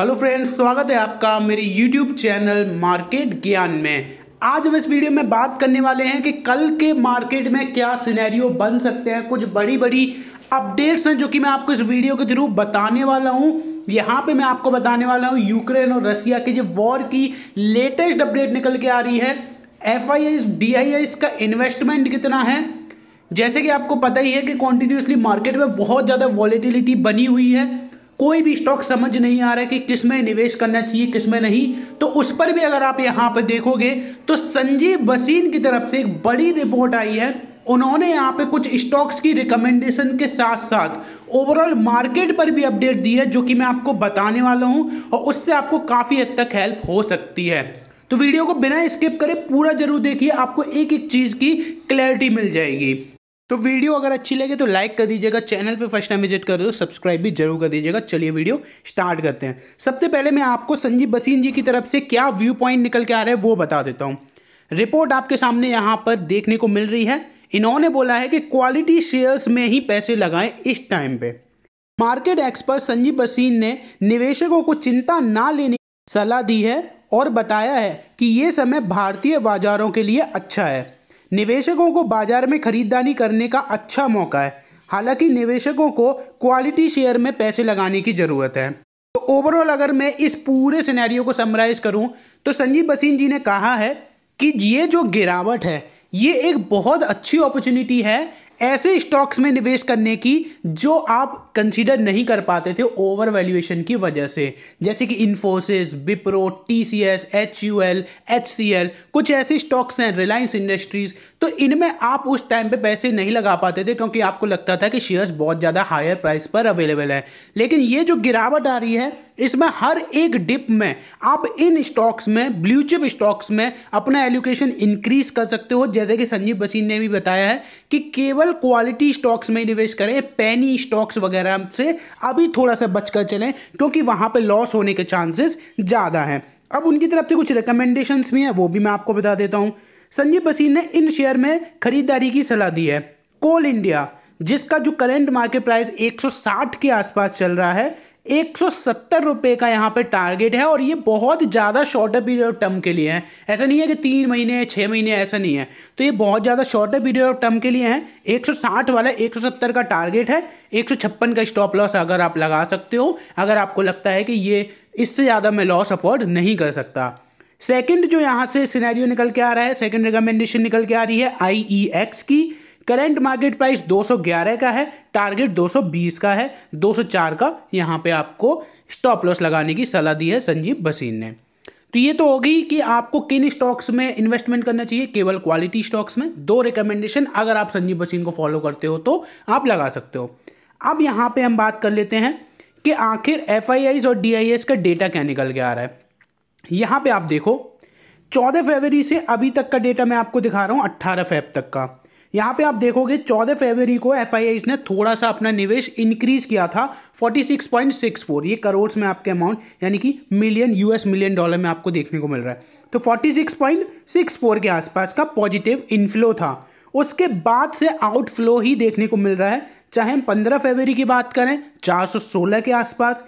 hello friends स्वागत है आपका मेरे यूट्यूब चैनल मार्केट ज्ञान में आज हम इस वीडियो में बात करने वाले हैं कि कल के मार्केट में क्या सिनेरियो बन सकते हैं कुछ बड़ी बड़ी अपडेट्स हैं जो कि मैं आपको इस वीडियो के थ्रू बताने वाला हूं यहाँ पे मैं आपको बताने वाला हूं यूक्रेन और रसिया की जो वॉर की लेटेस्ट अपडेट निकल के आ रही है एफ आई डी आई का इन्वेस्टमेंट कितना है जैसे कि आपको पता ही है कि कॉन्टिन्यूसली मार्केट में बहुत ज़्यादा वॉलीटिलिटी बनी हुई है कोई भी स्टॉक समझ नहीं आ रहा है कि किस में निवेश करना चाहिए किस में नहीं तो उस पर भी अगर आप यहाँ पर देखोगे तो संजीव बसीन की तरफ से एक बड़ी रिपोर्ट आई है उन्होंने यहाँ पे कुछ स्टॉक्स की रिकमेंडेशन के साथ साथ ओवरऑल मार्केट पर भी अपडेट दी है जो कि मैं आपको बताने वाला हूँ और उससे आपको काफ़ी हद तक हेल्प हो सकती है तो वीडियो को बिना स्किप करे पूरा जरूर देखिए आपको एक एक चीज़ की क्लैरिटी मिल जाएगी तो वीडियो अगर अच्छी लगे तो लाइक कर दीजिएगा चैनल पे फर्स्ट टाइम विजिट कर दो तो सब्सक्राइब भी जरूर कर दीजिएगा चलिए वीडियो स्टार्ट करते हैं सबसे पहले मैं आपको संजीव बसीन जी की तरफ से क्या व्यू पॉइंट निकल के आ रहा है वो बता देता हूँ रिपोर्ट आपके सामने यहाँ पर देखने को मिल रही है इन्होंने बोला है कि क्वालिटी शेयर्स में ही पैसे लगाएं इस टाइम पे मार्केट एक्सपर्ट संजीव बसीन ने निवेशकों को चिंता ना लेने की सलाह दी है और बताया है कि ये समय भारतीय बाजारों के लिए अच्छा है निवेशकों को बाजार में खरीदारी करने का अच्छा मौका है हालांकि निवेशकों को क्वालिटी शेयर में पैसे लगाने की ज़रूरत है तो ओवरऑल अगर मैं इस पूरे सिनेरियो को समराइज़ करूं तो संजीव बसीन जी ने कहा है कि ये जो गिरावट है ये एक बहुत अच्छी अपॉर्चुनिटी है ऐसे स्टॉक्स में निवेश करने की जो आप कंसीडर नहीं कर पाते थे ओवर वैल्यूएशन की वजह से जैसे कि Infosys Wipro T C S H U L H C L कुछ ऐसे स्टॉक्स हैं रिलायंस इंडस्ट्रीज़ तो इनमें आप उस टाइम पे पैसे नहीं लगा पाते थे क्योंकि आपको लगता था कि शेयर्स बहुत ज़्यादा हायर प्राइस पर अवेलेबल है लेकिन ये जो गिरावट आ रही है इसमें हर एक डिप में आप इन स्टॉक्स में ब्लू चिप स्टॉक्स में अपना एलोकेशन इंक्रीज कर सकते हो जैसे कि संजीव बसीन ने भी बताया है कि केवल क्वालिटी स्टॉक्स में निवेश करें पैनी स्टॉक्स वगैरह आराम से अभी थोड़ा सा बचकर चलें क्योंकि वहाँ पर लॉस होने के चांसेस ज़्यादा हैं अब उनकी तरफ से कुछ रिकमेंडेशंस भी हैं वो भी मैं आपको बता देता हूँ संजीव बसीन ने इन शेयर में खरीदारी की सलाह दी है कोल इंडिया जिसका जो करेंट मार्केट प्राइस 160 के आसपास चल रहा है एक रुपए का यहाँ पे टारगेट है और ये बहुत ज़्यादा शॉर्टर पीरियड ऑफ टर्म के लिए है ऐसा नहीं है कि तीन महीने छः महीने ऐसा नहीं है तो ये बहुत ज़्यादा शॉर्टर पीरियड ऑफ टर्म के लिए है 160 वाला 170 का टारगेट है एक का स्टॉप लॉस अगर आप लगा सकते हो अगर आपको लगता है कि ये इससे ज़्यादा मैं लॉस अफोर्ड नहीं कर सकता सेकेंड जो यहाँ से सीनैरियो निकल के आ रहा है सेकेंड रिकमेंडेशन निकल के आ रही है आई e की करेंट मार्केट प्राइस 211 का है टारगेट 220 का है 204 का यहाँ पे आपको स्टॉप लॉस लगाने की सलाह दी है संजीव बसीन ने तो ये तो होगी कि आपको किन स्टॉक्स में इन्वेस्टमेंट करना चाहिए केवल क्वालिटी स्टॉक्स में दो रिकमेंडेशन अगर आप संजीव बसीन को फॉलो करते हो तो आप लगा सकते हो अब यहाँ पर हम बात कर लेते हैं कि आखिर एफ और डी का डेटा क्या निकल के आ रहा है यहाँ पर आप देखो चौदह फरवरी से अभी तक का डेटा मैं आपको दिखा रहा हूँ अट्ठारह फेब तक का यहाँ पे आप देखोगे 14 फरवरी को एफ ने थोड़ा सा अपना निवेश इंक्रीज किया था 46.64 ये करोड़ में आपके अमाउंट यानी कि मिलियन यूएस मिलियन डॉलर में आपको देखने को मिल रहा है तो 46.64 के आसपास का पॉजिटिव इनफ्लो था उसके बाद से आउटफ्लो ही देखने को मिल रहा है चाहे हम पंद्रह फरवरी की बात करें 416 के आसपास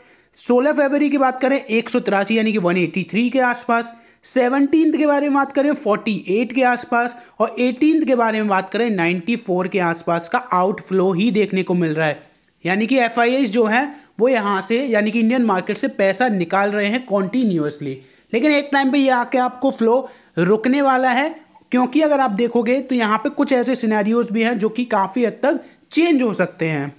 सोलह फरवरी की बात करें एक यानी कि वन के आसपास सेवनटीन के बारे में बात करें फोर्टी एट के आसपास और एटीन के बारे में बात करें नाइन्टी फोर के आसपास का आउटफ्लो ही देखने को मिल रहा है यानी कि एफ जो है वो यहाँ से यानी कि इंडियन मार्केट से पैसा निकाल रहे हैं कॉन्टीन्यूसली लेकिन एक टाइम पे ये आके आपको फ्लो रुकने वाला है क्योंकि अगर आप देखोगे तो यहाँ पे कुछ ऐसे सिनेरियोज भी हैं जो कि काफ़ी हद तक चेंज हो सकते हैं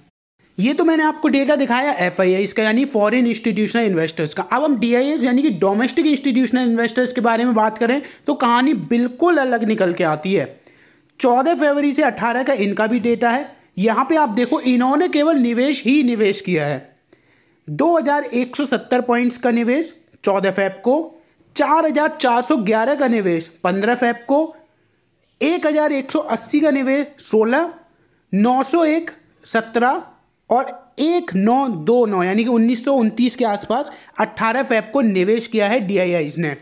ये तो मैंने आपको डेटा दिखाया एफ आई का यानी फॉरेन इंस्टीट्यूशनल इन्वेस्टर्स का अब हम डी यानी कि डोमेस्टिक इंस्टीट्यूशनल इन्वेस्टर्स के बारे में बात करें तो कहानी बिल्कुल अलग निकल के आती है चौदह फरवरी से अट्ठारह का इनका भी डेटा है यहाँ पे आप देखो इन्होंने केवल निवेश ही निवेश किया है 2170 पॉइंट्स का निवेश 14 फैप को 4411 का निवेश 15 फैप को 1180 का निवेश 16 901 17 और एक नौ दो नौ यानी कि उन्नीस के आसपास 18 फैब को निवेश किया है डी ने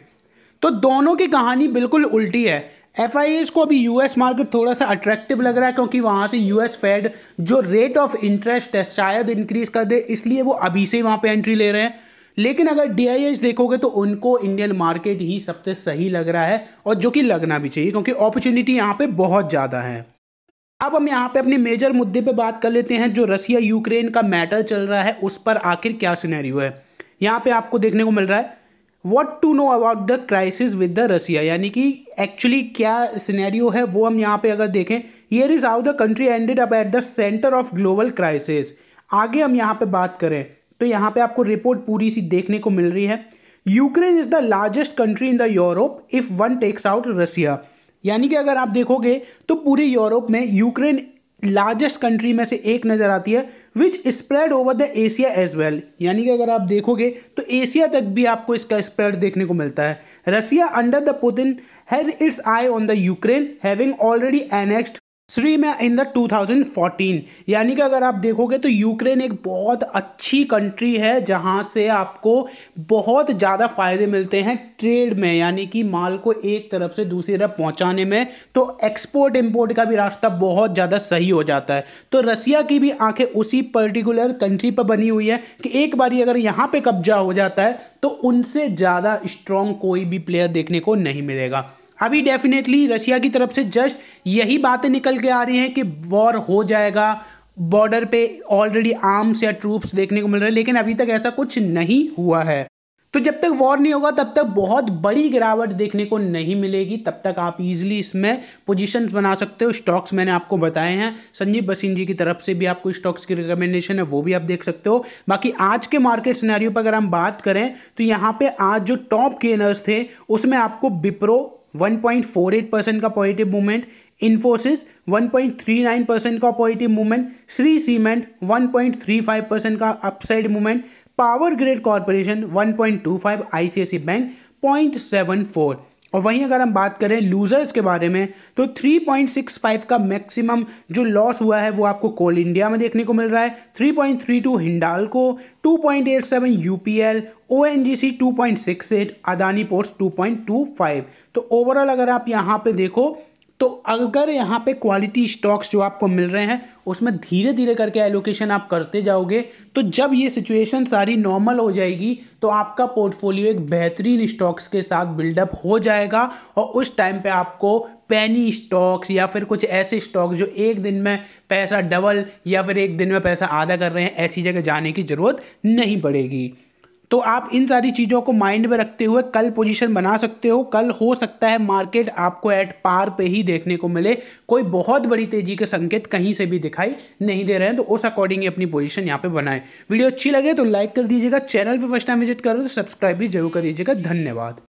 तो दोनों की कहानी बिल्कुल उल्टी है एफ को अभी यूएस मार्केट थोड़ा सा अट्रैक्टिव लग रहा है क्योंकि वहाँ से यूएस फेड जो रेट ऑफ इंटरेस्ट है शायद इंक्रीज कर दे इसलिए वो अभी से वहाँ पे एंट्री ले रहे हैं लेकिन अगर डी देखोगे तो उनको इंडियन मार्केट ही सबसे सही लग रहा है और जो कि लगना भी चाहिए क्योंकि अपॉर्चुनिटी यहाँ पे बहुत ज़्यादा है अब हम यहाँ पे अपने मेजर मुद्दे पे बात कर लेते हैं जो रसिया यूक्रेन का मैटर चल रहा है उस पर आखिर क्या सिनेरियो है यहाँ पे आपको देखने को मिल रहा है what to know about the crisis with the Russia यानी कि एक्चुअली क्या सिनेरियो है वो हम यहाँ पे अगर देखें here is how the country ended up at the centre of global crisis आगे हम यहाँ पे बात करें तो यहाँ पे आपको रिपोर्ट पूरी सी देखने को मिल रही है Ukraine is the largest country in the Europe if one takes out Russia यानी कि अगर आप देखोगे तो पूरे यूरोप में यूक्रेन लार्जेस्ट कंट्री में से एक नज़र आती है which spread over the Asia as well यानी कि अगर आप देखोगे तो एशिया तक भी आपको इसका स्प्रेड देखने को मिलता है Russia under the Putin has its eye on the Ukraine having already annexed श्री में इन द 2014 यानी कि अगर आप देखोगे तो यूक्रेन एक बहुत अच्छी कंट्री है जहां से आपको बहुत ज़्यादा फ़ायदे मिलते हैं ट्रेड में यानी कि माल को एक तरफ से दूसरी तरफ पहुंचाने में तो एक्सपोर्ट इंपोर्ट का भी रास्ता बहुत ज़्यादा सही हो जाता है तो रसिया की भी आंखें उसी पर्टिकुलर कंट्री पर बनी हुई है कि एक बार अगर यहाँ पर कब्जा हो जाता है तो उनसे ज़्यादा स्ट्रॉन्ग कोई भी प्लेयर देखने को नहीं मिलेगा अभी डेफिनेटली रशिया की तरफ से जस्ट यही बातें निकल के आ रही हैं कि वॉर हो जाएगा बॉर्डर पे ऑलरेडी आर्म्स या ट्रूप्स देखने को मिल रहे हैं लेकिन अभी तक ऐसा कुछ नहीं हुआ है तो जब तक वॉर नहीं होगा तब तक बहुत बड़ी गिरावट देखने को नहीं मिलेगी तब तक आप इजीली इसमें पोजीशंस बना सकते हो स्टॉक्स मैंने आपको बताए हैं संजीव बसीन जी की तरफ से भी आपको स्टॉक्स की रिकमेंडेशन है वो भी आप देख सकते हो बाकी आज के मार्केट सिनेरियो पर अगर हम बात करें तो यहाँ पे आज जो टॉप गेनर्स थे उसमें आपको बिप्रो 1.48 परसेंट का पॉजिटिव मूवमेंट इन्फोसिस 1.39 परसेंट का positive movement Shree Cement 1.35 percent का upside movement Power Grid Corporation 1.25 ICICI Bank 0.74 और वहीं अगर हम बात करें लूज़र्स के बारे में तो 3.65 का मैक्सिमम जो लॉस हुआ है वो आपको कोल इंडिया में देखने को मिल रहा है 3.32 Hindalco two point six eight Adani Ports five तो ओवरऑल अगर आप यहाँ पे देखो तो अगर यहाँ पे क्वालिटी स्टॉक्स जो आपको मिल रहे हैं उसमें धीरे धीरे करके एलोकेशन आप करते जाओगे तो जब ये सिचुएशन सारी नॉर्मल हो जाएगी तो आपका पोर्टफोलियो एक बेहतरीन स्टॉक्स के साथ बिल्डअप हो जाएगा और उस टाइम पे आपको पैनी स्टॉक्स या फिर कुछ ऐसे स्टॉक्स जो एक दिन में पैसा डबल या फिर एक दिन में पैसा आधा कर रहे हैं ऐसी जगह जाने की ज़रूरत नहीं पड़ेगी तो आप इन सारी चीज़ों को माइंड में रखते हुए कल पोजीशन बना सकते हो कल हो सकता है मार्केट आपको एट पार पे ही देखने को मिले कोई बहुत बड़ी तेज़ी के संकेत कहीं से भी दिखाई नहीं दे रहे हैं तो उस अकॉर्डिंग ही अपनी पोजीशन यहाँ पे बनाएं वीडियो अच्छी लगे तो लाइक कर दीजिएगा चैनल पर फर्स्ट टाइम विजिट करो तो सब्सक्राइब भी जरूर कर दीजिएगा धन्यवाद